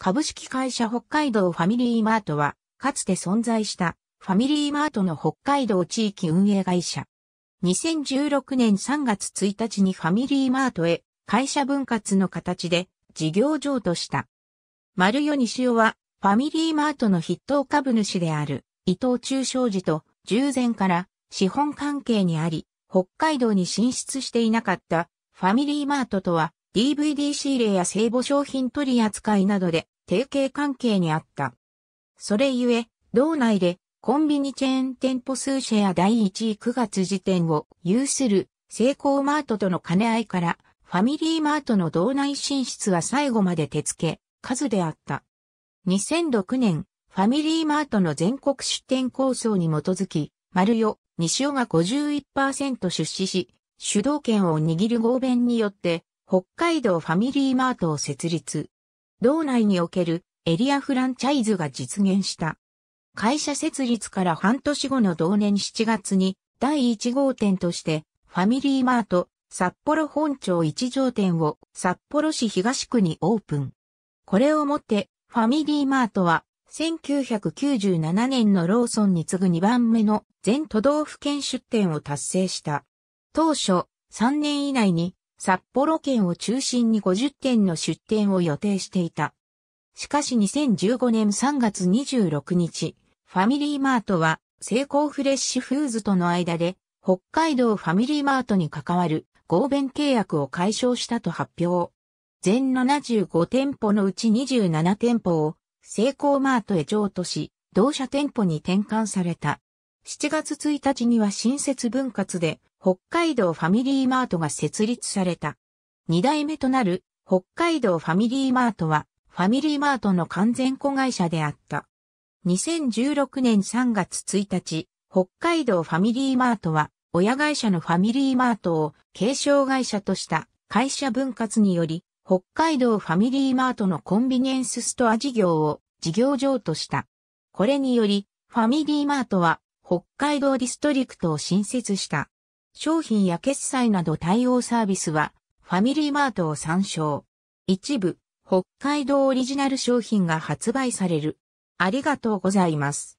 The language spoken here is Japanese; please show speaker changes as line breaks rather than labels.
株式会社北海道ファミリーマートは、かつて存在したファミリーマートの北海道地域運営会社。2016年3月1日にファミリーマートへ会社分割の形で事業譲渡した。丸与西尾はファミリーマートの筆頭株主である伊藤忠商事と従前から資本関係にあり、北海道に進出していなかったファミリーマートとは DVD 仕入れや聖母商品取り扱いなどで提携関係にあった。それゆえ、道内でコンビニチェーン店舗数シェア第1位9月時点を有するセイコーマートとの兼ね合いから、ファミリーマートの道内進出は最後まで手付け、数であった。2006年、ファミリーマートの全国出店構想に基づき、丸よ、西尾が51%出資し、主導権を握る合弁によって、北海道ファミリーマートを設立。道内におけるエリアフランチャイズが実現した。会社設立から半年後の同年7月に第1号店としてファミリーマート札幌本町一条店を札幌市東区にオープン。これをもってファミリーマートは1997年のローソンに次ぐ2番目の全都道府県出店を達成した。当初3年以内に札幌県を中心に50店の出店を予定していた。しかし2015年3月26日、ファミリーマートは、セイコーフレッシュフーズとの間で、北海道ファミリーマートに関わる合弁契約を解消したと発表。全75店舗のうち27店舗を、セイコーマートへ譲渡し、同社店舗に転換された。7月1日には新設分割で北海道ファミリーマートが設立された。2代目となる北海道ファミリーマートはファミリーマートの完全子会社であった。2016年3月1日、北海道ファミリーマートは親会社のファミリーマートを継承会社とした会社分割により北海道ファミリーマートのコンビニエンスストア事業を事業上とした。これによりファミリーマートは北海道ディストリクトを新設した。商品や決済など対応サービスは、ファミリーマートを参照。一部、北海道オリジナル商品が発売される。ありがとうございます。